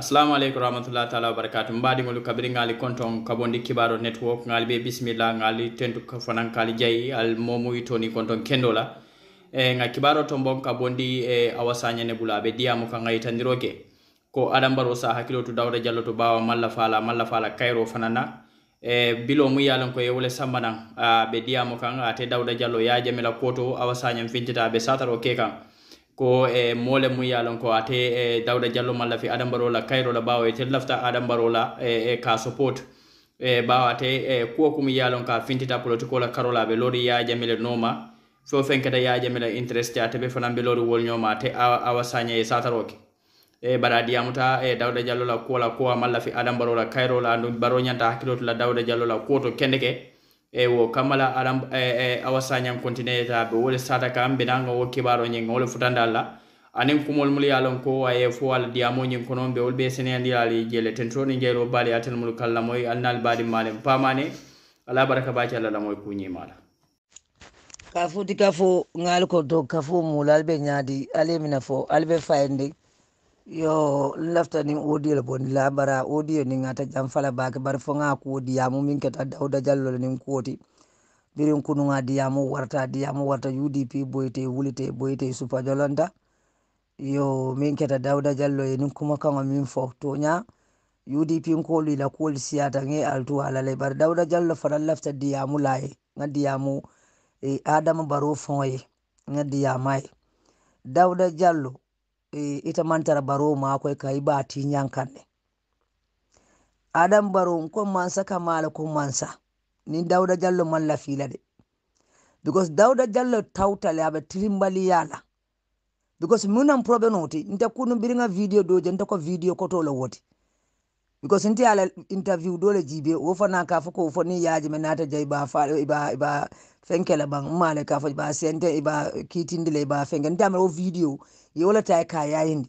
assalamu aleykum rahmatullahi taala wabarakatu mbaɗigol kabri ngali konton kabondi kibaro network ngali ɓe bisimilla ngali tentu fonan kali jayi al momuyi toni konton kendola e nga kibaro to bon kabondi e awasañane bula ɓe diyamo ka tandiroke ko adam baro sa hakkilo to dawda diallo to bawa malla fala malla fala kayro fanana e bilo mu yalan ko yewole sambanan be diyamo kan ate dawda diallo yajamela koto awasañam fintita ɓe sataro ke kan ko e moole mum yalon ko ate e dawda diallo malla fi adambarola kayrola bawa e tel lafta adambarola e, e ka support e bawate e kuwa kum yalon ka fintita politicola karolaɓe lori yajamele nooma fo fenkata yajamele interesté ateɓe fanamɓe lori wolñoma te awa sagña e sataroke e bara diyamuta e dawda diallola kuwola kuwa malla fi adambarola kayrola ndu baroñanta hakkiloto la dawda diallola kuwoto kendeke wo kamala aram e, e, awasañan be wole sata kam ɓe nanga wo kibaro ñinga wole futanda la anin kumol muli ye ko aye fo ala diyamo kono konon ɓe wol ɓe seneyandilali jele ni jeyro bali atel mulu kallamoy alnal baali malen pamane ala baraka baci alla la kuñimala ka foti ka fo ŋaali ko dog ka fo mula ali ɓe ñaadi ali yo lafta nin odiyol bondi labara odiyo nin ata jam fala bake bari foga kodi yamu min keta dawda diallol nin kooti birin kunuga diyamu warta diyamu warta udp boyte wulite boyte supa jolonta yo min keta dawda diallo e nin kuma kaga min fo to ya udp n koolu ila kooli siyata ge altu alalay bari dawda diallo fana lafta diyamu laye ga diyamu e adama baro foye ga diyamaye dawda diallo E, ita mantara barowo maako e ka i baati ñankanɗe adam barowo ko mansa ka maala ko mansa ni dawda diallo malla fiila de because dawda diallo tawtale aɓe tirimbali yaala because minan probe noti nte kunu biriga video do je nte ko video kotolo woti because nte ala interview dole jibe wo fana ka fo ko fo ni yaji me nata jay ba fa iba iba fenkela ban male ka fo ba sente iba kitindile ba fenga nte amro video wala ta ka yayidi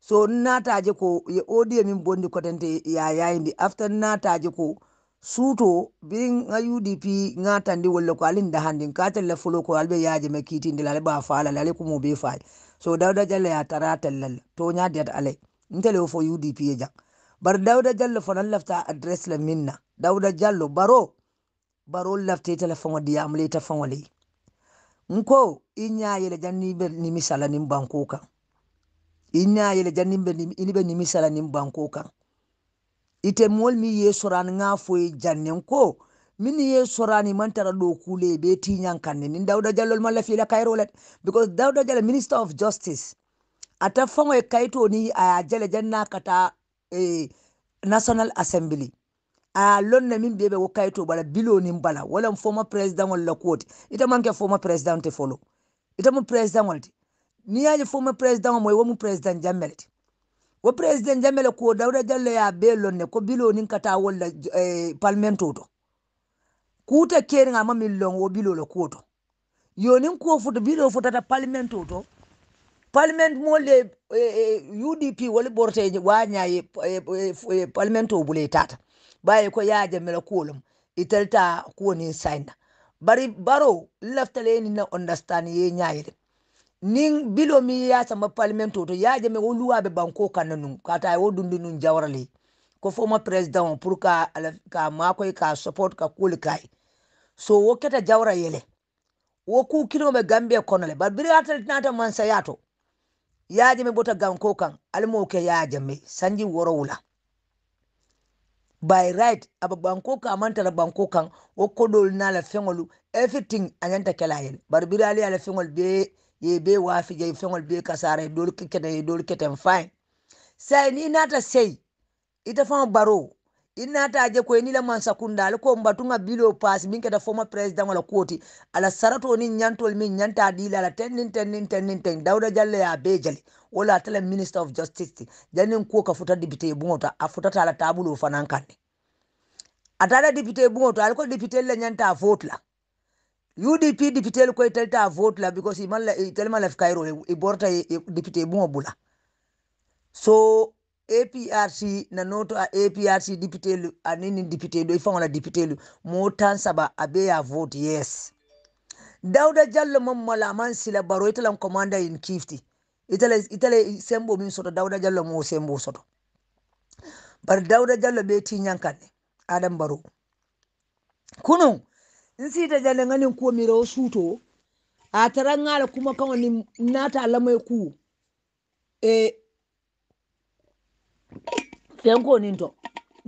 so nataje ko ye odiye min bondi kotante ya yayidi after nataje ko suto bin ŋa udp ŋa tandi wolle ko alin handi ka tella folo ko albe yajeme kitindila ale ba le ko mo be faye so dawda jalla ya tara lal to nya diyata alay ntele fo udp ye jang bar dawda jallo fonan lafta address la minna dawda jallo baro baro lafte tela wadi amle ta wali nko inya yele janni be nimisala nin banko kan inya yele janni be ini nimisala nin banko kan ite mol mi ye soran nga foye janne ko mini ye sorani man tara ɗo kuule be tiñankanne nin dawda diallol malla fiila kayrolet because dawda diallo minister of justice ata fango e kayto ni aya jale janna kata eh, national assembly a lonna min bebe wo kayito bala bilonin bala wala former president wala kuwoti ita manke former president te folo ita mu president wala ni yaje former president moy wo mu president jammele wo president jammele ko dawda jalle ya be lonne ko bilonin kata wala eh, parlemento to kuta kering ama min long wo bilolo kuwoto yonin kuwo futa bilo futata parlemento to parlement mole eh, eh, udp wala borte wanyaye eh, eh, e, parlemento bule tata baye ko yaje mela kuolum itelta kuoni saina bari baro laftale ni na understand ye nyaire nin bilo mi ya sama parlemento to yaje me woluwa be banko kananu kata wo dundu nun jawarale ko foma president pour ka ka mako ka support ka kuli kai so wo jawra yele wo ku gambia konole bari biri atal man sayato yaje me bota ganko kan almo ke yaje me sanji woro by right aba banko ka manta la banko kan o kodol na la fengolu everything anyanta kala yel barbira ali ala fengol be ye be wafi je fengol be kasara dol kete dol kete fine sai ni nata sei ita fa baro inata je ko enila man sakundal ko mbatunga bilo pass min keda former president wala koti ala sarato ni nyantol min nyanta dila ala tenin tenin tenin ten dawda jalle ya bejali wala atala minister of justice jani ko ka futa dibite bungota afuta tala tabulu fanan kanne atala dibite bungota alko dibite le nyanta vote la UDP dibite ko italta vote la because imalla italma la fkairo iborta dibite bungo bula so aprc na noto a aprc dipitelu anini dipitelu ifaŋola dipitelu motan saba abe ya vote yes dauda jallo man mala man sila baro itala commanda in kifti itala itala sembo min soto dauda jallo mo sembo soto bar dauda jallo be tiñankanne adam baro kunun nsita jalle ŋanin kuwo mirawo suto a tara ŋala kuma kaŋo ni nata alamay ku e fenko nin to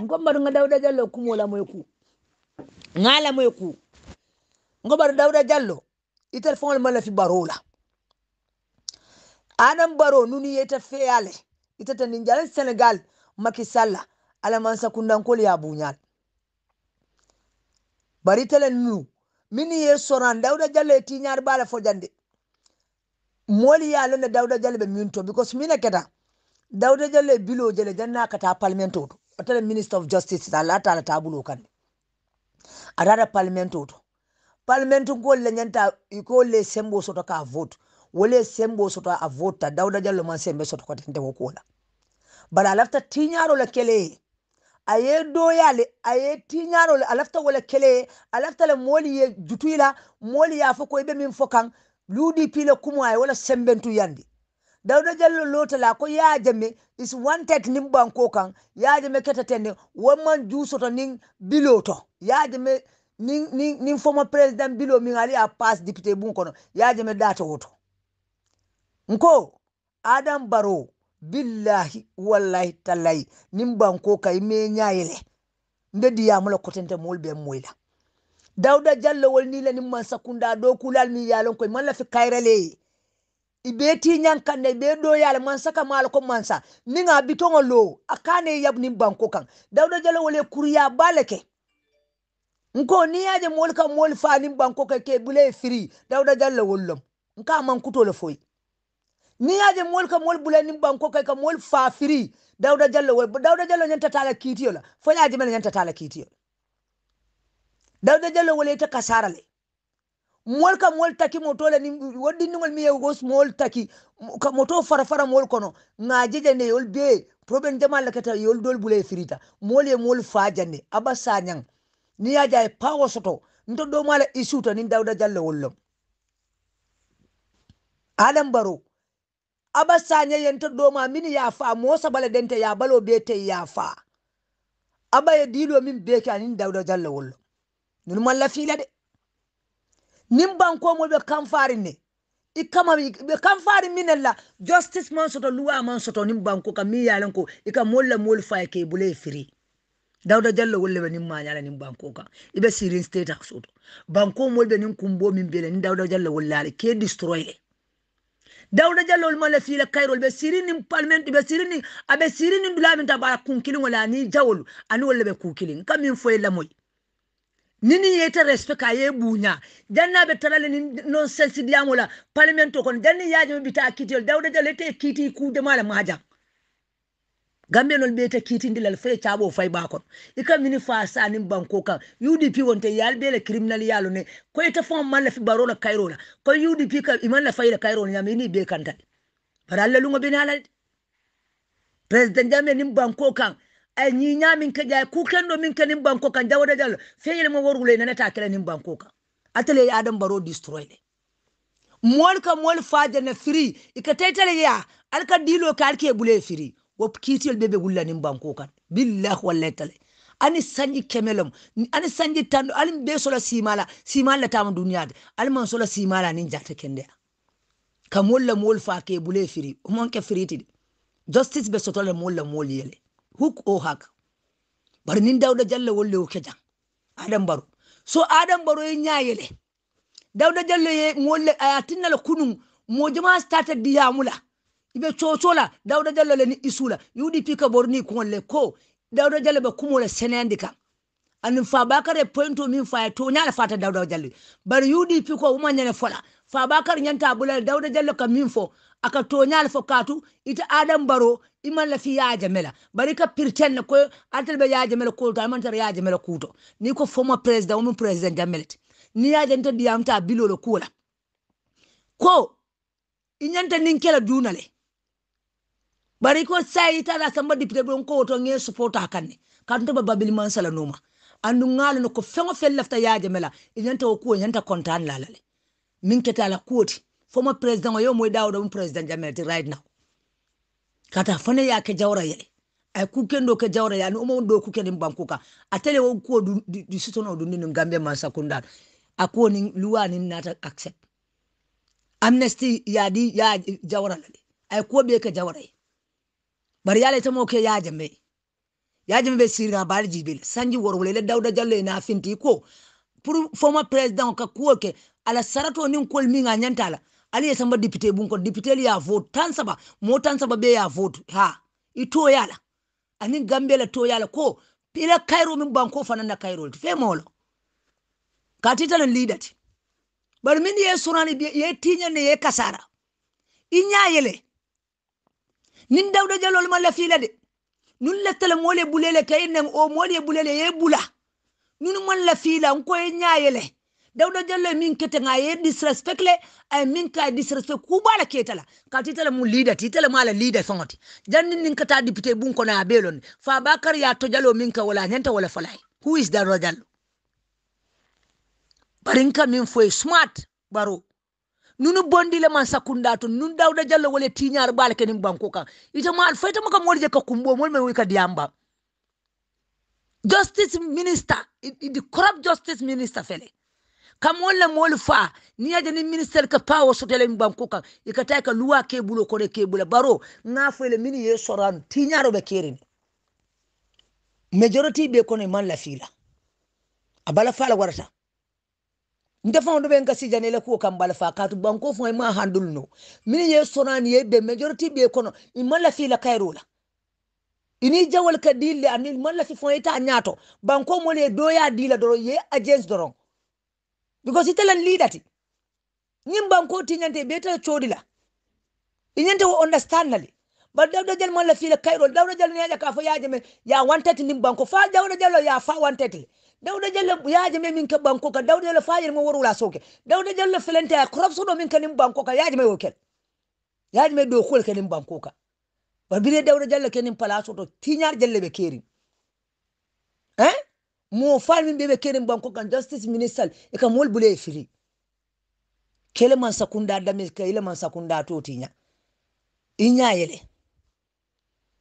ngo mbaɗo nga dawda jallo kumola moye ku ngala moye ku ngo mbaɗo dawda jallo i téléphone mala fi barola anan baro nuni yeta feyale itata nin jalan senegal maki salla alaman sakundankol ya bunyal bari tele nu mini ye soran dawda jallo e tiñar bala fo jande mooli ya londe dawda jallo be minto because mina keta dawde jalle bilo jalle janna ta parlement to ta minister of justice ta ta bulo kan atata parlement to parlement ngol le nyanta iko le sembo soto ka vote wole sembo soto a vote dawda jalle man sembe soto ko tente wokola bara alafta tiñaro le kele aye doyale aye tinyaro le alafta wala kele alafta le moli ye jutuila moli ya fo ko be min fokan ludp le kumo ay wala sembentu yandi dawda jallo lota la ko yaajame is wanted nin banko kan yaajame ketatene wonman jusoto nin bilo to yaajame nin nin nin former president bilo min ali a pass député e bun kono yaajame data woto nko adam baro billahi wallahi tallahi nin banko kay me ñaayele nde diyamula kotente mool moyla dawda jallo wol ni la nin man sakunda do kulal mi yalon koy man la fi kayrale ibeti yankanna be ɗoyala mansaka mala ko mansa niga bitoŋo lowo a kane yabni banko kan dawda jalo wole kuruya baleke nko ni yaje moolu ka moolu fani banko ka ke bule firi dawda jalla wol lom nka mankutole foy ni yaje moolu ka moolu bula ni banko ka ka moolu fa firi dawda jalla wol dawda jalla ñantatala kiitiyo la foñaje mena ñantatala kiitiyo dawda jalla wole ta kasara le mol ka mol taki moto le ni woddindigol mi yewgos mol taki ka moto fara fara mol kono ngajejande yol be problème jamal lakata yol dol bule e firita mol ye mol fajande aba sañang ni yaja e pawo soto nto ɗo mala isuta nin dawda diallo wollom alam baro aba saña yento ɗoma min ya yafa mo sabala dente ya balo be te fa. aba ye dilo min beke anin dawda Jalla wollom nun malla fila de nin bankomo ɓe kamfari ne i kama ɓe kamfari minen la justice man soto luwa man soto nin banko ka mi yalen ko i ka molla mol faye ke bula e firi dawda jallo wolle ɓe nin mañala nin banko kan iɓe sirin state ha soto banko mol be nin kumbo min bele nin dawda jallo wollale ke destroy jallo dawda jallol mole fiila kayrol ɓe sirini parlement ɓe sirini aɓe sirini dulamin ta bara kunkiliŋol ani jawol ani wolle ɓe kukilin kamin foye lamoy nini yeta respect ka ye bunya janna be tarale ni non sense diamo la parliament ko janni yaajo bita kiti dawde jale te kiti ku de mala maja gambe non be te kiti ndilal fe chabo fay ba kon ikam ni fa sa banko ka UDP wonte yal be le criminal yalo ne ko ita fon man fi baro la kairo la ko UDP ka iman la fay la kairo ni amini be kanta bara lalu ngobe na la president jambe ni banko kan Eh, nyinya min keja kuken do min kenin banko kan jawoda jalo feyel mo worgule nana ta kala nin banko kan atale ya adam baro destroy de mol ka mol faje na free ikatetele ya alka dilo ka alke bule free wop kitil bebe gulla nin banko kan billahi wallahi tale ani sanji kemelom ani sanji tando alim be sola simala simala tam duniya de alman sola simala nin jata kende ka molla mol fa ke bule free o mon ke free ti justice be sotola molla mol yele huk o hak nin dawda jalla wolle o kejan adam baro so adam baro yin ñayele dawda jalla ye molle aya tinnala kunum mojama stata diyamula ibe cocola dawda jalla le ni isula udp ka borni le ko dawda jalla ba kumola seneyandi kan anin fa bakare pointo min fa to nyaala fata dawda jalla bari udp ko wumañane fola fabakar nyanta bulal dawda jallo ka min fo aka toñal fo katu ita adam baro iman la fi yaja mela bari ka pirten ko atel be yaja mela ko ta man tar yaja mela kuto ni ko former president o min president jamelet ni yaja nta diyamta bilolo kula ko inyanta nin kela dunale bari ko sai ta la samba député bon ko to ngé support akanne kan to babbil man sala numa andu ngal no ko fengo fel lafta yaja mela inyanta ko nyanta kontan lalale min ketala kuoti former president yo mwe dawo ɗum président jamelti right now kata fana ya ke jawra yele ay kuken do ke jawra yani umo do kuken din bankuka atele wo ko du du sutono du ninu ngambe ma sakunda ako ni luwa ni nata accept amnesty ya di ya jawra lale ay ko be ke jawra bar yale ta mo ke ya jambe ya jambe sirra bari jibil sanji worwole le dawda jalle na finti ko pour former president ka kuoke ala sarato nin kol min a la ali ya samba député bun ko député ya vote tan saba mo tan saba be ya vote ha ito yala ani gambe la to yala ko pila kairo min banko fana na kairo fe molo katita na leader ti bar min ye surani be ye tinya ne ye kasara inya yele nin dawda jalol ma la fila de nun la tele mole bulele kay o mole bulele ye bula nun man la fila ko ye nya yele dawda jalle min kete nga ye disrespect le ay min ka disrespect ku bala keta la ka titala mu leader titala mala leader songoti janni nin kata député bun ko na belon fa bakar ya to jalo min ka wala nyanta wala falai who is dawda jallo barinka min foy smart baro nunu bondi le man sakunda to nun dawda jallo wala tinyar bala kenin banko kan ita ma alfaita maka molje ka kumbo mol me wika diamba justice minister the corrupt justice minister fele kam wolle moolu faa ni ye jani ministére ke pawo sotele mi banko kan i ka tayi luwa ke bulo kore baro ŋa foyle mini ye soranu tiñaro be kerini majority be kono iman lafila a bala fala warata nte faŋo do be n ka sijani le kuwo kan bala faa kaatu banko faŋo ima handulu no mini ye sorani ye be majority be kono iman lafila kayiro la ini jawal ka dille ani iman lafi faŋo ita ñaato banko molu doya dila doro ye agence doron because italan leader ti ñim banko ti ñante beta chodi la ñante wo understand nali ba dawda jal man la fi kairo dawda jal ne ka fa yaje me ya wantati nim banko fa dawda jal ya fa wantati dawda jalla yajeme min ke banko ka dawda jalla fayir mo woru la soke dawda jalla felente ya crop so do min ke nim banko ka yajeme wokel yajeme do khol ke nim banko ka ba bire dawda jalla ke nim palaso to tiñar jalla be keri eh mo fal min bebe keren banko kan justice ministal e kam wol bule e fili kele man sakunda dame ka ile man sakunda totiña i ñayele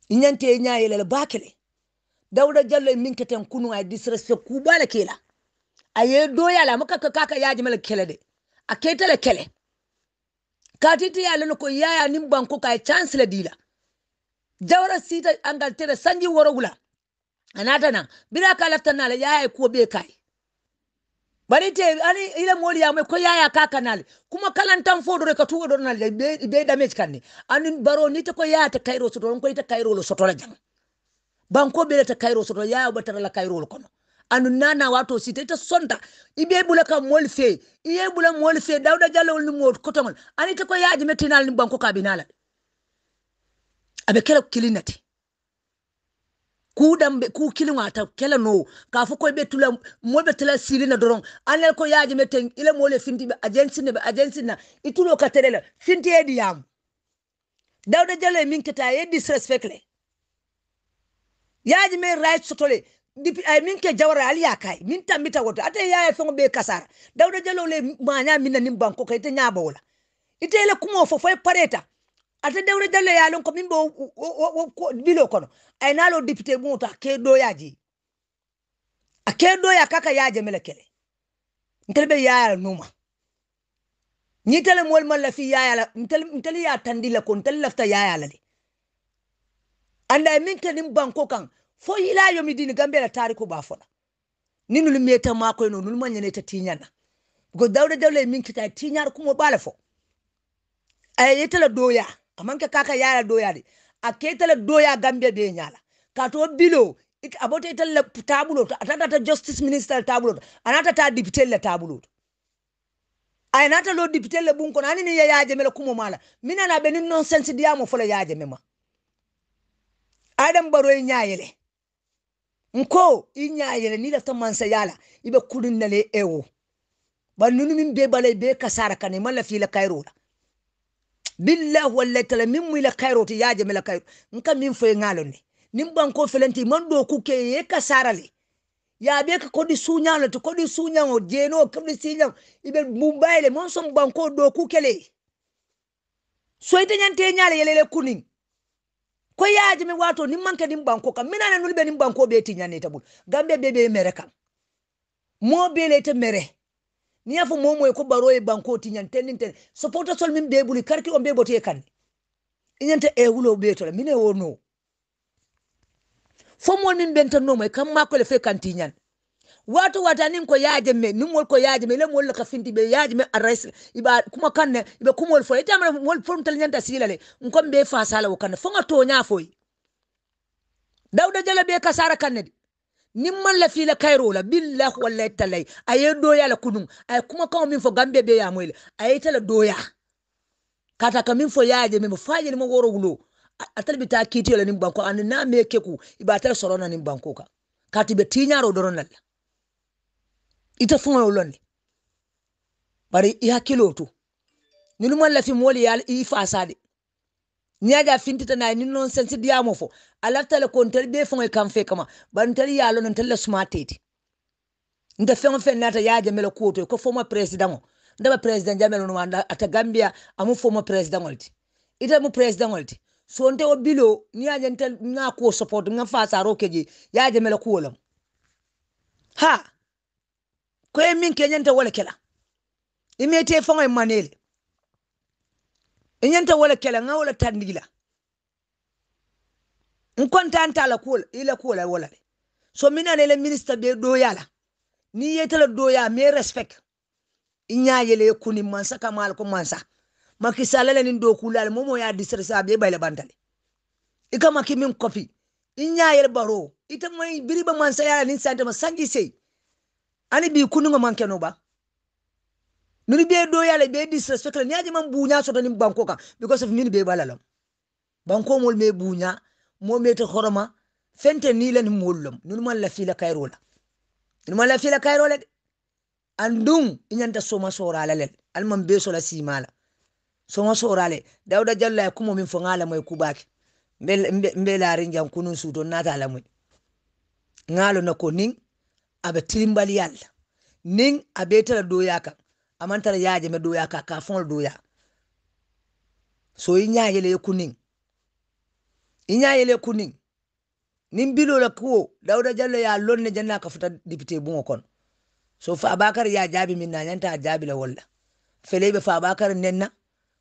i ñante e ñayelele bakele dawda diallo min keten kunu ay disrespect kuɓala kela aye doyala maka ka kaka yajimele kele de a ketele kele katiti ya lelo ko yaya nin banko ka chance la dila jawra sita angaltere sanji worogula anata nan bira ka lafta nala yaya ko be kai bari te ani ile mori ya me ko yaya ka kanal kuma kalantan fodo re ka tuwo do nal be damage kanni ani baro ni te ko yaya ta kairo so don ko te kairo lo sotola jang banko be ta kairo so yaya batara la kairo lo kono anu nana wato sita ita sonta ibe bula ka mol fe iye bula mol fe dawda jalo ni mod kotomon ani te ko yaaji metinal ni banko ka binala abe kala kilinati ku dambe ku kilwata kela no ka fo ko be tula mo be tula siri na doron anel ko yaaje me ten ile mo le finti be agency ne be agency na itulo ka terela finti edi yam dawda jale min keta e disrespect le yaaje me right sotole dipi ay min ke jawara ali yakay min tambita woto ate yaaya fengo be kasara dawda jalo le maanya min na nim banko kay te nyaaba wala ite ile kumo fo fo pareta ate dawda jalo yaalon ko min bo bilo kono enalo député ŋoto ake doyaji ake doya kaka yaje mele kele ntele be yayala numa ñitele moolu man la fi yayala ntele ya tandi la ko ntele lafta yayala le anda min ke nin banko kan fo ila yomi dini gambe la tariko ba fola ni nulu meta mako no nulu manyene ta tinyana go dawde dawle min kita tinyar kuma bala fo ay yitela doya amanke kaka yayala doya de a ketala doya gambia be ñala kato bilo aboto italla tabulo to atatata justice minister tabulo to anata ta dipitelle tabulo to aynata e lo dipitelle bun kono anini ye yajeme la kumo mala minana ɓe nin nonsense diyamo fola yajeme ma aɗan baro e nko i e ñayele ni lafta mansa yala iɓe kurinnale ewo ɓan nunu min be balay be kasara kane ma lafila kayrola billahi wallahi tala min mu ila khairo ti yaje mila khairo nka min fo ngalo ni nim banko felenti man do ku ke ye ka sarali ya be ka kodi sunyalo to kodi sunyango jeno kodi sinyango ibe mumbai le mon som banko do ku kele so nyante nyale yelele kuning ko yaje mi wato nim manke nim banko kam minana nulbe nim banko be ti nyane tabul gambe be be mere kam mo be le te mere ni afu momo e ko baro e banko ti nyan ten ten supporter sol mim debuli karki on be boti e kan nyante e wulo be to mine wono fo mo min benta no mo kam ma ko le fe kan ti nyan watu watani ko yaje me nim wol ko yaje me lem wol ka finti be yaje me arais iba kuma kanne kuma wol fo e man wol fo tal nyanta silale nkom be fa sala wo kanne fo ngato nya foy dawda jala be kasara kanne ni man lafi la kairo la billahi wallahi talai aye doya la kunun aye kuma kawo min fo gambe be ya moyle aye tala doya kata ka min fo yaje min faje ni mo woro wulo atal bi ta kiti la ni banko an na me keku iba sorona ni banko ka kati be tinyaro doron la ita fo wolon bari i hakilo to ni man lafi mo le ya i fasade ñaja fintita na ni non sensi diamo fo alafta le kontel be fo kam fe kama bantel ya lo non telle suma tete nda fe fe nata ya jamela koto ko former president nda ba president jamela no wanda ata gambia amu former president olti ita mu president olti so nte o bilo ni ya na ko support nga fa sa rokeji ya jamela ko lam ha ko min kenyanta wala kala imete fo ngai manele inyanta wala kela nga wala tandigila anta la kula ila kula wala ne so mina ne le minister be la ni la doya me respect inya yele kuni mansa kamal ko mansa makisala le ndo la momo ya disresa be bayla bantale ika maki min kofi inya yele baro ita mai biriba mansa ya ni santa masanji sei ani bi kunugo mankeno ba minu be do yala be disrespect la niaje man bunya so tanim banko kan because of minu be balalam banko mol me bunya mo mete horoma fente ni len mollom nunu man la fila kayrola nunu man la fila kayrola andum inyanta soma sorala lel alman be so la simala soma sorale dawda jalla kumo min fongala moy kubaki mbel mbelari jam kunun suto natala moy ngalo nako nin abe tilimbali yalla nin abe tala do yakan amantara yaje me ɗoya ka ka fol ɗoya so i ñayele ye kunin i ñayele kunin nin bilola kuwo dawda jallo ya lonne janna ka futa dipite buŋo kono so fabakar ya jaabi min na ñanta jaabi la walla feleɓe fabakar nenna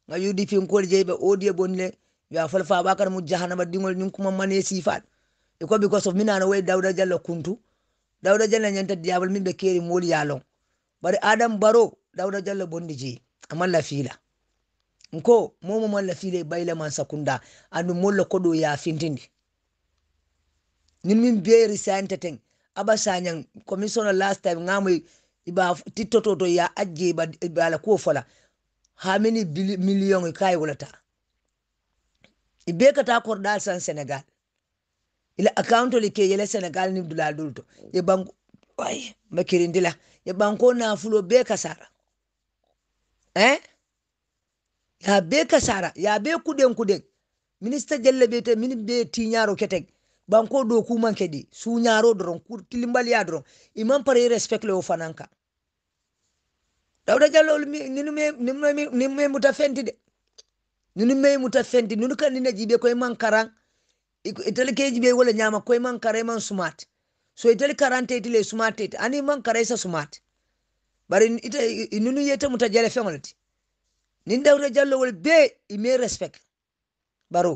ga udipinkol jeyi ɓe odie bonile wa fol fabakar mu jahanaba diŋol ñin kuma mane sifaɗ iko because of minano wayi dawda jallo kuntu dawda jallo ñanta diyabol min ɓe keri moolu yalon bari adam baro dawda jalla bondi je amalla fila nko momo malla fila e bayla man sakunda andu molla koɗo ya fintindi nin min beyri ten aba sañan commissioner last time gamoy iba titoto to ya ajje ba bala ko fola ha mini million kay wulata ibe kata korɗal san senegal ila account le ke yele senegal ni dulal dulto e bank way makirindila e banko fulo be kasara hein eh? ya be kasara ya be kuden kuɗen minista jalle be te min be tiñaro keteg banko ɗo kumanke ɗi suñaro doron kilimbaliya doron iman pare respect le o fanan kan dawda jallo ninume muta fenti de ninume muta fenti nunu kan nina jibe koye man karan itali ke jibe wala ñama koye man kara man sumat so itali karante itile sumate ani man kara isa sumate bari ita inunu yete muta jale feŋolti nin dawre jallowol be ime respect baro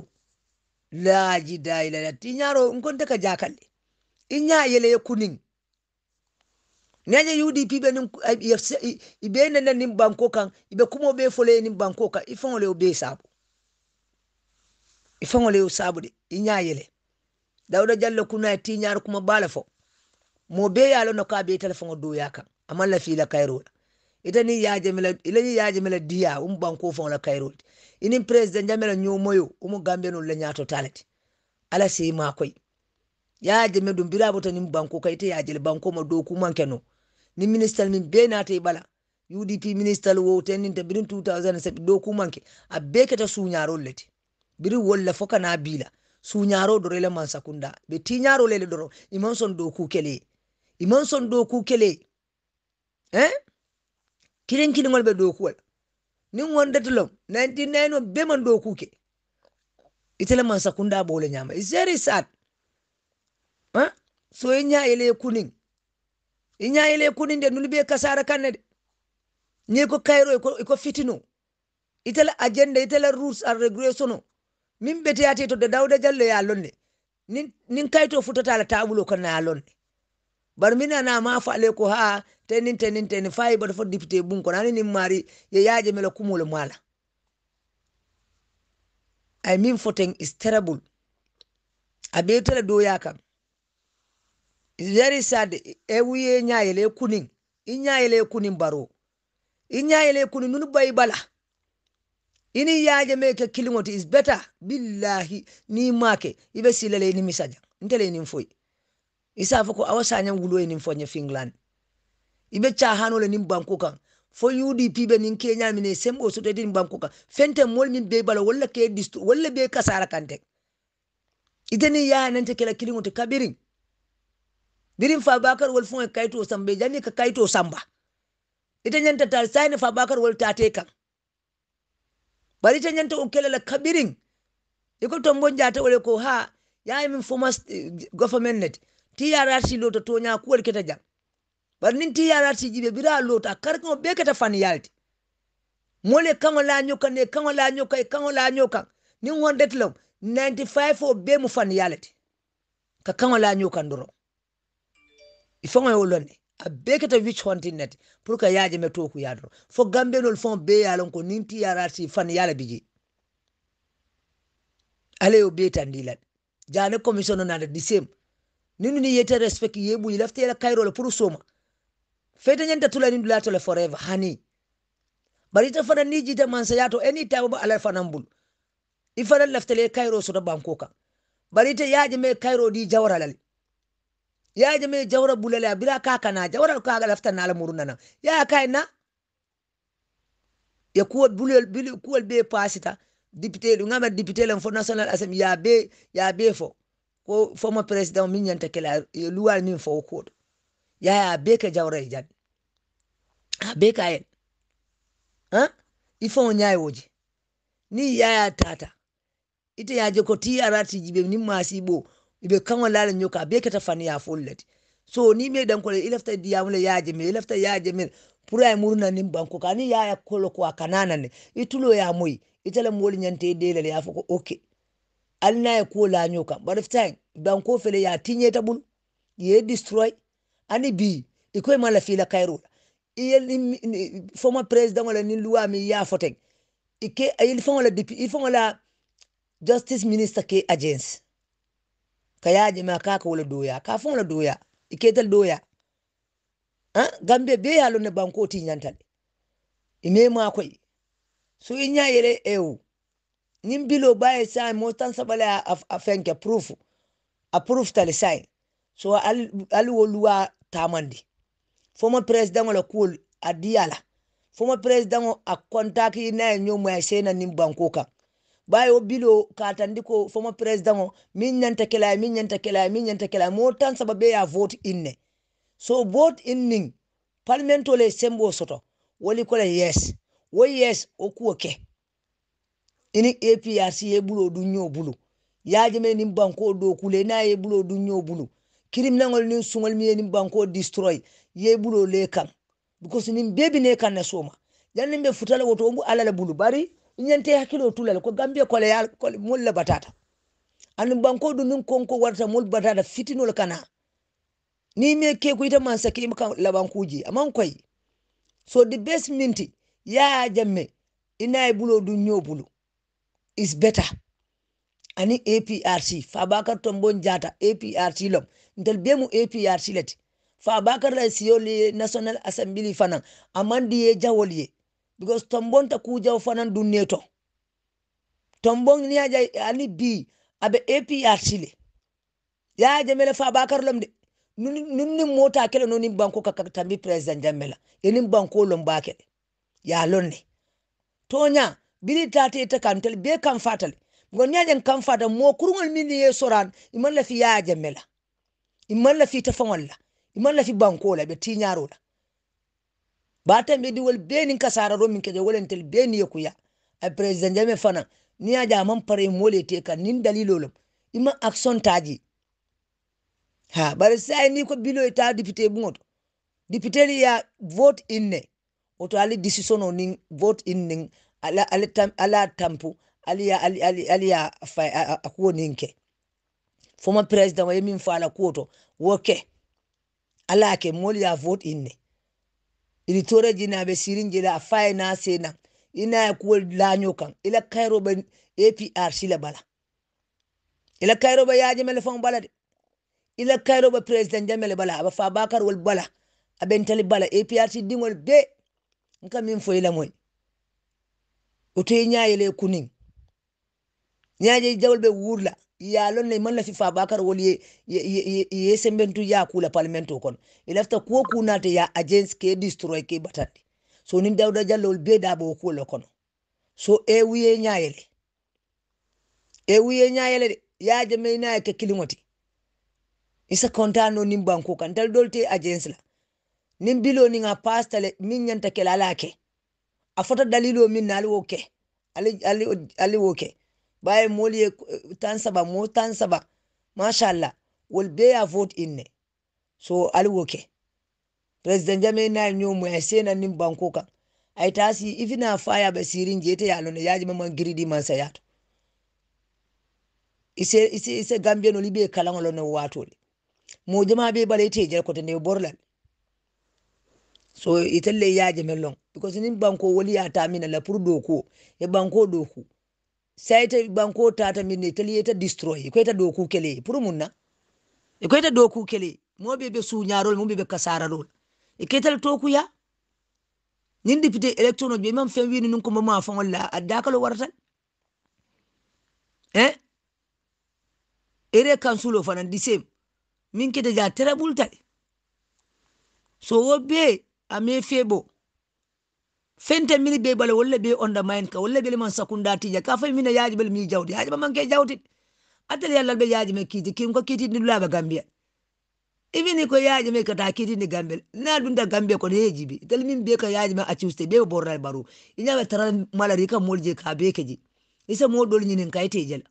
laaji dayilala ti ñaro nkonte ka jakalle i ña yeleye kunin naje udp ɓe nin ibe nana nin banko kan ibe kumo ɓe foleye nin banko kan i o be saabu i o saabu de i yele dawda jallo kuna ti kuma bala mo be yalo no ka be telefoŋo doya kan amalla fiila kayrola ita ni yajamila ila ni yajamila diya umu banko fon la kayrol ini president jamela nyomoyo umu gambeno la nyato talati ala si ma koy yajame dum birabo tani mu banko kay yajele banko ma do ku mankeno ni minister min be te bala UDP minister wo tenin te birin 2007 do ku manke a be keta sunyarol lati biri wolla foka na bila sunyaro do rele man sakunda be tinyaro lele doro imanson do ku kele imanson do ku kele eh kilin kilingol ɓe dow kuwol nin wondete lom 99 on be man dow kuke itele man sakunda le ñama is very sad huh? Eh? so i ña ele kunin i ña ele kunin de nulu ɓe kasara kanne de ni ko kayro iko fitino itele agenda itele rules and regulation o min ɓeteyate to de dawda jallo ya lonne nin, nin kayto futatala taɓulo kanna ya lonne bari mina na ma fa ale ko ha tenin tenin tenin fay bar fo député bun ko nani nim mari ye yaje mele kumule mala i mean foten is terrible abe do yakan is very sad e wiye nyaayele kunin i kunin baro i kunin nun bay bala ini yaje me ke kilingoti is better billahi ni make ibe silale ni misaja ntele ni mfoyi isa fo ko awa sañam wulo e nin foña finglande ibe cahanole nin banku kan fo udp be nin keñamine sembo sotode nin banku kan fenten mol min be bala walla ke distu walla be kasara kante itani yahanante kela kiliŋote kabirin birin fa bakar wol fo kayto sambe jani ka kayto samba ita nyanta ta sayne fa bakar wol tate kan bari ita nyanta o kela kabirin iko tombo jata wole ko ha yayi min fo mas eh, government net lota to nya kuwol keta jam Bar nin trc jibe bira lota kar ko be keta yalti. mole kango la nyoka ne kango la nyoka e kango la nyoka ni hondete lom 95 o be mu faniyala yalti. ka kango la nyoka ndoro. ifaŋo ye wo lonne a bee keta wich hunting neti pour que yaaje me toku yaa doro fo gambenol faŋo bee yaa lon ko nin trc faniyala bi je ala yo bee tandi la jane commission no nata di same nini ni yete respect yebu yi lafte la kairo le pour soma fete nyanta tula ni dulato le forever hani bari ta fana ni jita mansa yato any time ba ala fana mbul ifana lafte le kairo so da banko kan bari ta yaje me kairo di jawra lali yaje me jawra bulale abira kaka na jawra ka ga lafta na ala muruna na ya kaina ya kuwa bulel bulel kuwa be pasita député ngama député lam national assembly ya be ya be fo ko former president min yanta kela eh, luwal nin fo kodo yaya beke jawre jan a beka yen ha ifo nyaay woji ni yaya tata ite yaje ko ti arati jibe ni masibo ibe kango lala nyoka beke ta fani ya follati so ni me dan ko ilafta diyamule yaje me ilafta yaje me pura ya murna nin banko kani yaya kolo ko kanana ne itulo ya moyi itala moli nyante delele ya foko okay alna e ko la nyoka but if time ban fele ya tinye tabul ye destroy ani bi e ko mala fi la kairu il former president wala ni loi mi ya foten e ke eh, il fon la depuis il fon la justice minister ke agents kayaje ma kaka wala doya ka fon la doya e tal doya ha gambe be yalo ne banko ti nyantal e koy so inya yele ewu nin bilo baye sai mo tan sabala a fenke proof a proof tale sai so al al woluwa tamandi former president wala kul adiyala former president a contact na nyomo ya sai na nin baye o bilo katandi former president min nyanta kela min nyanta kela min nyanta kela mo tan sababe ya vote inne so vote inning parliament sembo soto woli kola yes wo yes okuoke okay ini aprc yebulo dunyo bulu yajeme nin banko dokule na yebulo dunyo bulu kirim nangol nin sungol mi nin banko destroy yebulo le kan because nin bebi ne kan na soma yannin be futala woto ombu alala bulu bari nyante hakilo tulal ko gambia kole yal kole mulla batata anin banko du nin konko warta mul batata fitinol kana ni me ke ko ita man sake maka labankuji aman koy so the best minti ya jamme ina bulo dunyo bulu is better ani aprc fabakar tombon jata aprc lom ntel bemu aprc leti fabakar la siyoli e national assembly fanan amandi ye jawol ye because tombon ta kujaw fanan dunne to tombon ni aja ani bi abe aprc le ya jamele fabakar lom de nun ni mota kele noni banko kaka tambi president jamela yenin banko lom ba ya lonne tonya bili tata ita kam tel be kan fatale gon nyajen kam fata mo kurngol min ye soran iman la fi yaje mela iman la fi tafawal la iman la fi banko la be tinyaro la batem be diwol be nin kasara ro min keje tel be ni kuya a president jame fana ni yaja pare mole te kan nin dalilolum ima action taji ha bare sai ni ko bilo ita député bungoto député ya vote inne oto ali decision o nin vote in nin ala aliya aliya akuwo nin president ye min fɔ a la kuwo tɔ y'a vote in ne jina a sirin jela a n'a sen na i n'a ye kan i la kayiro bɛ aprc bala i la kayiro bɛ yaajɛmɛlɛ fɛnw bala de i la president jɛmɛlɛ bala a bɛ fa bakari wali bala a bɛ dingol bɛɛ n ka min fɔ oto ñayele kunin ñaje jawol be wurla ya lon ne man la fi fa bakar wol ye ye ye, sembentu ya kula palmento kon ilafta e kuwo kunate ya agence ke destroy ke batandi so nin dawda jallowol be daɓo kuwolo kono so e wiye ñayele e wiye ñayele de yaje mai na ke kilimoti isa kontano nin banko kan dal dolte agence la nin bilo ni nga pastale min nyanta kelala a fota dalilo min na ali wo kɛ ali wo kɛ baye moli moolu tan saba mo tan saba mashallah wol be ye a vote in so ali wo kɛ president jame na ye ɲoo moya sena nim banko ka ay tasi taa si i fina fa ya bɛ sirin je ite ye a lɔn ye yaajima man giridi ise ise ise gambia no libe kala ngolo ne watoli mo jama be bee bala ite je kote ne borlal so itelle yaje melon because nin banko wali ya ta mina la pour doko e banko doku sai ta banko ta ta min itelle ta destroy ko ta doku kele pour munna e ko ta doku kele mo be be su nyarol mo be be kasara rol e ketal toku ya nin député élection be mam fen wini nun ko mo ma fon wala adakalo waratan eh ere kansulo fana disem min kete ja terrible tay so wo amefeɓo fente mini be bala wolle be onda maen ka wolle belema sakunda tija ka fami mina yaji bele mi jawdi yaji ba manke jawdi atal yallal be yaji me kiti kim ko kiti ni laba gambia ibini ko yaji me kata kiti ni gambel na dunda gambia ko neji bi tal min be ka yaji ma a tuesday be borra baru inya be tara malari ka molje ka be keji isa mo dol nyinin kay tejal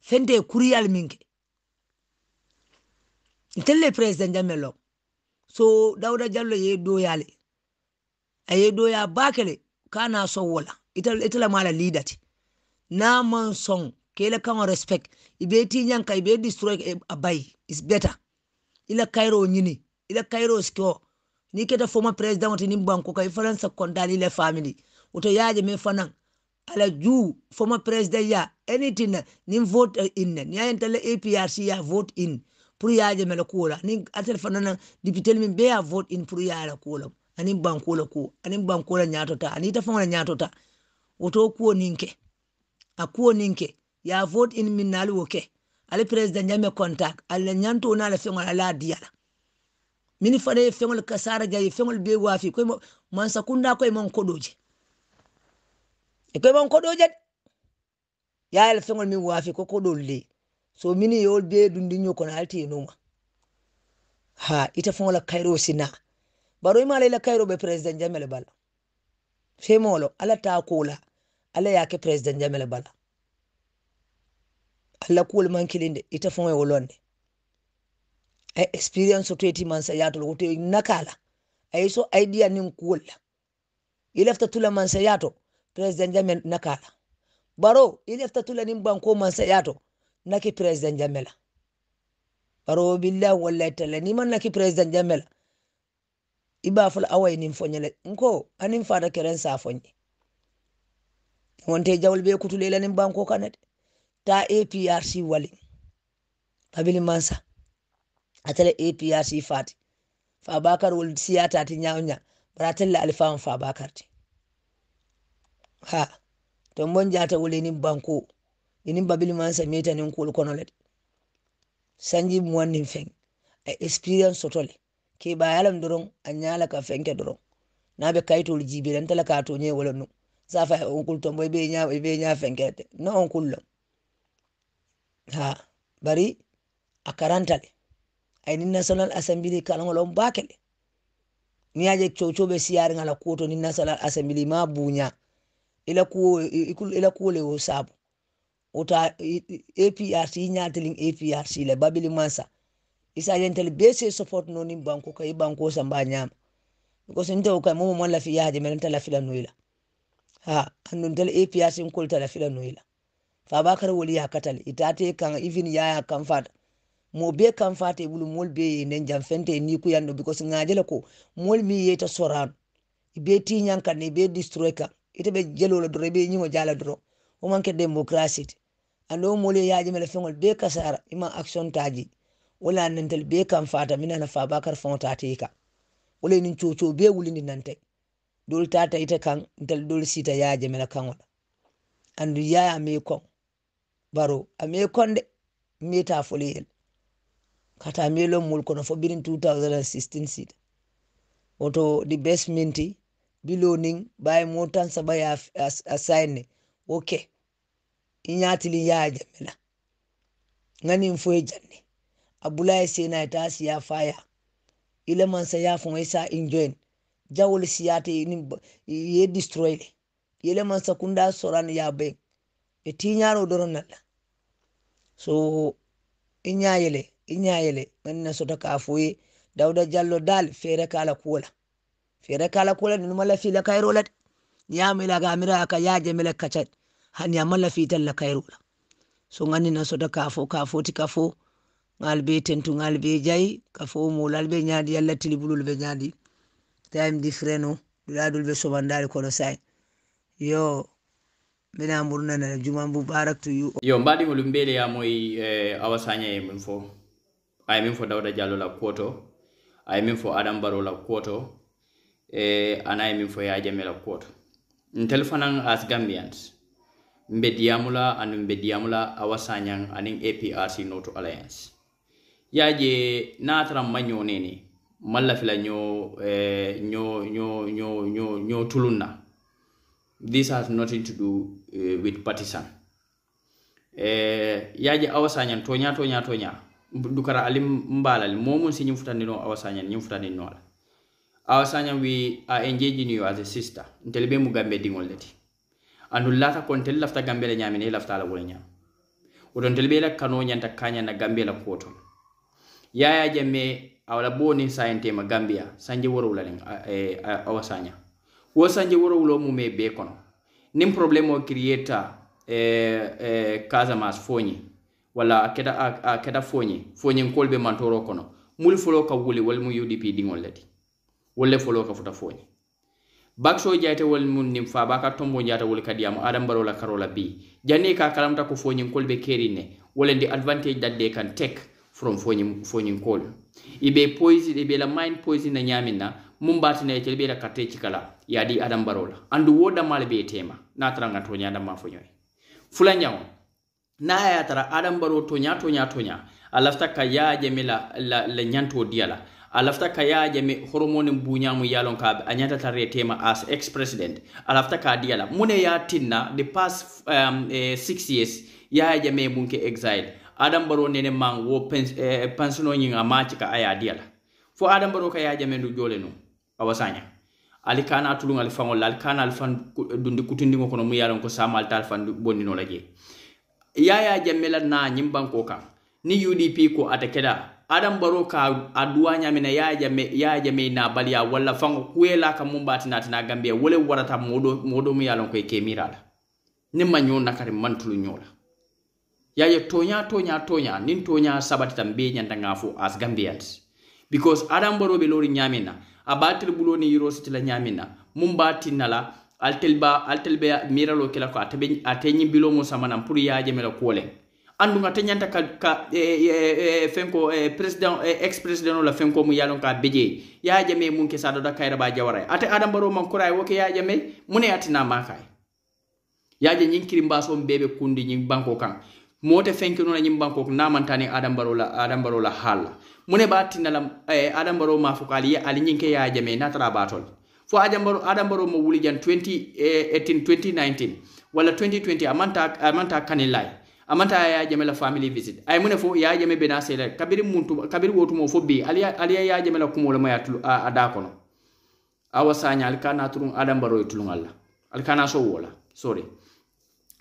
fente kuriyal minke tel le president jamelo so dauda jallo ye doyale a ye doya bakele kana son wala ita ita la mala leader ti na man son kele kan respect ibe ti nyanka ibe destroy e, abai is better ila kairo nyini ila kairo skio ni keta former president ni banko kai faransa kondali le family uto yaje me fanan ala juu former president ya anything ni vote in ni ayenta APRC ya vote in pour yaje mela kula ni atel fanana dipitel min be a vote in pour yala kula ani bankola ko ani bankola nyato ta ani ta fanga nyato ta woto ko ninke a ko ninke ya vote in min nal woke ale president nyame contact ale nyanto na la fengola la diala mini fane fengol kasara jay fengol be wafi ko man sakunda ko mon kodoje e ko mon kodoje ya ale fengol min wafi ko kodolle so mini yol be dun dinyo kono halti numa ha ita fon la kairo sina baro ima la kairo be president jamel bala femolo ala ta kola ala yake president jamel bala alla kuwol man kilinde ita fon wolonde e experience o toyeti man sa yatol nakala ayi idea nin kuwol la i tula man sa president jamen nakala baro i lefta tula nin banko man sa naki president jambe la baro billah wallahi talla ni man naki president jambe la i b'a fɔ awa ye nin nko ani n fara sa fɔ ɲɛ ŋɔn tɛ kutule la ni banko kan dɛ taa aprc wali kabili mansa a aprc fati fabakar wol siya ti ɲaw ɲa bara tɛlɛ alifan ha to n jata wole ni banko inin babil man samiyeta nin kuol kono le sanji muwan nin feŋ a experience soto le keɓayalam doron a ñala ka fenke doron naɓe kayitol jibira ntala ka toñe wala nu safa onkul tombo ɓe ña fenkete no onkul lom ha bari a karantale ayni national assembly kalaŋolon bakele ni aje cocoɓe siyariŋala kuwoto ni national assembly ma buña ila kuwo le wo saabu uta aprc ñaatelin aprc le babili mansa isa yentel bese support noni banko kay banko samba nyama because nte o kay momo la fi yaaje men tala fila noyla ha andun tel aprc en kol tala fila noyla fa bakar woli ya itate kan even yaya kan fata mo be kan fata e bulu mol be nen jam fente ni ku yando because ngaje ko mol mi yeta soran be ti nyankan be destroy kan ite jelo la dro be nyimo jala dro o manke democracy ando molee yaaji mala feŋol bee kasara ima action taji wala nantal bee kam fata minana fa bakar faŋo tatee ka wala nin coco bee wulindi nantay dool tata ita kaŋ ntal dool sita yaaje mala kaŋola andu yaya me koŋ baro a me koŋ de meta foleyel kata me lo mul kono fo birin 2016 sita woto di best minti bilo niŋ baye mo tan saba ye a sayne wo ke okay. inyatili ya jamila ngani mfoye janne abulaye sena ita siya faya ile mansa ya fon isa enjoin jawol siyate ni ye destroy le ile mansa kunda soran ya be e tinyaro doron nalla so inyayele inyayele ngani sota ka foye dauda jallo dal fere kala kola fere kala kola ni mala fila kairolat ya mila ga mira ka ya hani amma lafital la kayrula so ganni nan soda kafo kafoti kafo ngal be tentu ngal be jayi kafo mulal be ñaadi yalla tilibulul be ñaadi time differeno oh. ɗuɗaɗul be sobandari kono sai yo mbena murnanana juma mubarak to you yo mbaɗimolum mbeleyamoy eh, awasaña e min fo ay min fo dawda diallo la kuwoto ay min fo adam baro la kuwoto e eh, ana ye min fo yajame la kuwoto ntel fanan as gambians mbediyamula anin mbediyamula a wasanyan anin aprc noto alliance yaje na taran manyo ne ne malla fila nyo eh, nyo nyo nyo nyo nyo tulunna this has nothing to do uh, with partisan eh, yaje a wasanyan to nya to nya to nya dukara alim mbalal momun sinyin futande no a wasanyan nyin futande no ala a wasanyan we are engaging you as a sister ntelbe mugambe dingol leti andu lata kontel lafta gambela ñamine i eh, lafta ala wula ñam woton tel be la kano ñanta kañana gambela kuwo yaya jamme awala boni sayentema gambia sanje worowula len awa awasanya wo sanje worowulo mume be kono nin probléme o crééta eh, eh, casamas foñi walla a keta a keta foñi foñinkol be mantoro kono mulu folo ka wuli walla mu udp diŋol leti wolle folo ka futa foñi bakso jaytewol mun nin faba ka tombo jaytewol kadiyam adam barola karola bi janni ka kalamta ko foñin kolbe keri ne wolendi advantage dadde kan tek from foñin foñin kol ibe poisi de bela mind poisi na nyamina mum batina e telbe la carte cikala yadi adam barola andu woda mal be tema na taranga to nyanda ma foñoy fula nyaaw na ya tara adam baro to nyato nyato nya alafta ka ya jemila la, la, la nyanto diala alafta lafita ka ya jame hormonin buñamu yalon ka a ñatata retema as ex president alafta lafita ka diyala mune ya tinna the past um, eh, six years ya jame mun exile adam baro nene man wo pens, eh, pansino ñin ka aya diyala fo adam baro ka ya jame ndu jole no awasanya alikana ali kana tulun alifan faŋol la ali dundi kutindiŋo kono mu yalon ko sama ali ta ali fan bondino la ya ya jamme la na ñiŋ banko kaŋ ni udp ko atakeda adam baro ka aduwa ñamina ya jame na ya wala fango kuyela ka mum bati natina gambiya wole warata modo modo mu yalon koye kemira la ni ma ñoo nakari mantulu nyola. Ya ye tonya tonya tonya nin tonya sabati tan be ñandanga fo as gambians because adam baro be lori ñamina a batel bulo ni yirositi la ñamina mum batinna la altelba ba altel be miralo kela ko ate samana mu ya pour yajamela kuwolen anduga teñanta ka ka e, e, e, fenko président ex président ola fenko mum yaɗon ka bejeyi yajame mum kesaɗo ɗa kayraɓa jawaray ate adambaro man kora woke yajame mune attina makay yaje ñinkiri mbasomi ɓeɓe kundi ñin banko kan mote fenki nona ñin banko namantani adambarola adambarola haalla mune ɓa attinala adambaro ma fo ko aliy ali ñinke yajame natara batol fo adambaro adambaro mo wuli jan 2018 2019 walla 2020 amanta amanta kanillay amanta a ya jamela family visit ay mune fo ya jame bena sele kabiri muntu kabiri wotu mo fo bi ali ali ya jamela kumo le mayatu a ada kono awa sanya al kana turun adam baro itulun alla al kana so wola sorry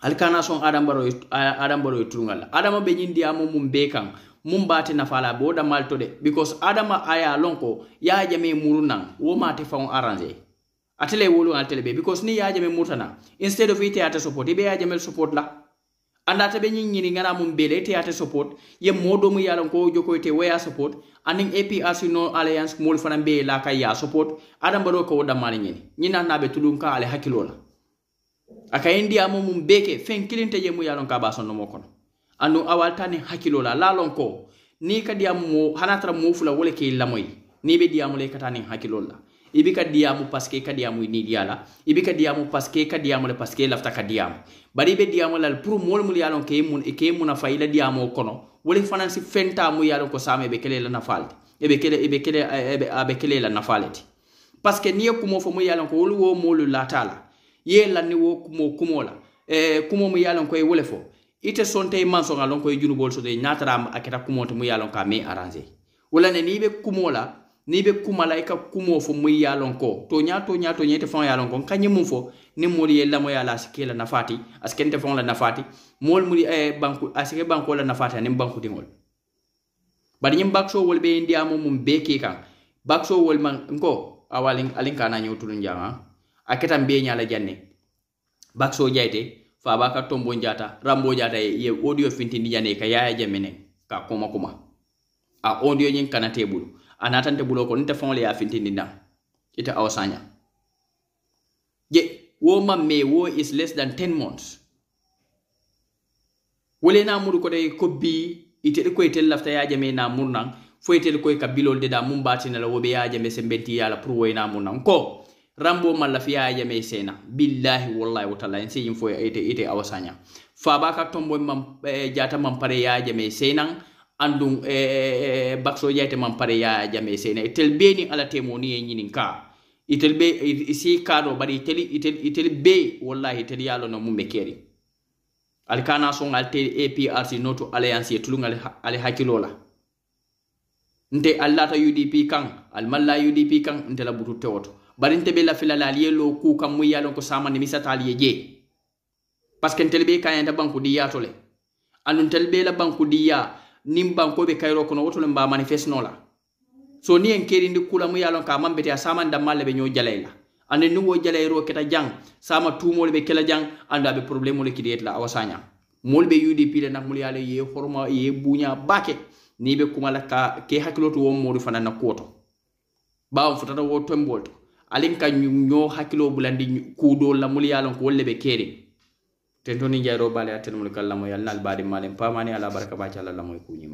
al kana so adam baro adam baro itulun alla adam be nyindi amu mum be kan mum bati na fala bo da malto de because adam aya lonko ya jame murunan wo mate fa on arrange atele wolu atele be because ni ya jame mutana instead of ite ate support be ya jame support la anda ta ɓe ñiññini ngana mum bele teyate support ye modomu yalan ko jokoyte waya support anin apac no alliance moolu fana mbeye laka ya support adam baɗo ka wo dammani ñini ñinannaɓe tulum ka ale hakkilona akayin ndiyamo mum beke fen kilinte yemu yalon ka ba sonnomo kono anu awalta ni hakkilola lalon ko ni ka ndiyamumo hanatara mofula wole ke lamoyi ni ɓe ndiyamu le katani hakkilol la i be ka diyamu paske i ka diyamu i niidiya la i be ka diyamu paske i ka diyamu le paske i lafita ka diyamu bari i be diyamu la le pour moolu mulu ye a loŋ ke i munafa i la diyamoo kono wole fanansi si fenta mu ye a loŋ ko saama i be kele la nafa le ti i be kele i be kele a eh, be kele la nafa le ti paske niŋ ye kumo fo mu ye a loŋ ko wolu wo moolu laata la ye lanni wo kumo kumo la eh, kumo mu ye a loŋ ko ye wo le fo ite sonte i maŋ lon ko ye junuboolu soto ye naatara a keta kumo ti mu ye a loŋ ko a mee arranger walla ne ni i be kumo la ni be kumala i ka kumo fo mu ya lon ko to ya to ya to ya te fon ya lon ko ka nyimun fo ni mo ye la mo ya la sike la nafati aske nte fon la nafati mo mu e eh, banku aske banku la nafati ni banku dingol bari nyim bakso wol be ndiya mo mum be ke kan bakso wol man ngo awalin alin ka na nyotu dun jama aketam be nyala janne bakso jaite fa ba ka tombo njata rambo jata ye, ye audio fintindi jane ka yaaje menen ka kuma kuma a audio nyin kana tebulu a natante bulo ko nte fonle ya fintindi nda ite awsanya ye wo man me wo is less than 10 months wole na muru ko de ko bi ite ko ite lafta ya jame na murna fo ite ko ka bilol de da mum bati na wo be ya jame sembenti ya la pour wo na murna ko rambo man la fi ya jame sena billahi wallahi wallahi en sey info ite ite awsanya fa ba ka tombo man eh, jata man pare ya jame senan andum e, e, e bakso yeyte man pare yaya jame sene itel beni ala temoni e ñinin ka itel be si kaano bari itel itel itel be wallahi itel yalo no mumbe keri al kana son al te APRC noto alliance e tulungal al hakilola nte allata UDP kan al malla UDP kan nte la butu tewoto bari nte be la filala al yelo ku kan mu yalon ko sama ni misata al yeje parce que nte be kayen da banku di yatole andun tel be la banku di ya niŋ banko be kayiro kono woto le mbaa manifesno la so niŋ yeŋ keerindi kulamu ye loŋ ka a maŋ beti a saamaŋ danmaa le be ñoo jala i la aniŋ niŋ wo jala yiroo keta jaŋ saama tuumoo le be kela jaŋ anduŋ a be porobuleemo le kiliyeti la awasa ñaŋ moolu be udp le nakumulu ye a le ye horoma ye buuñaa baa ke niŋ i be kuma la ka ke hakkiloto wo moolu fanaŋ na kuwo to bawo futata wo tombo to aliŋ ka ñoo hakkiloo bulandi kuu doolu la mulu ye a loŋ ko wolu le be keeriŋ tento ni jayro bale atel mul kallamo yal nal badi malen pamani ala baraka ba ci lamoy kuñi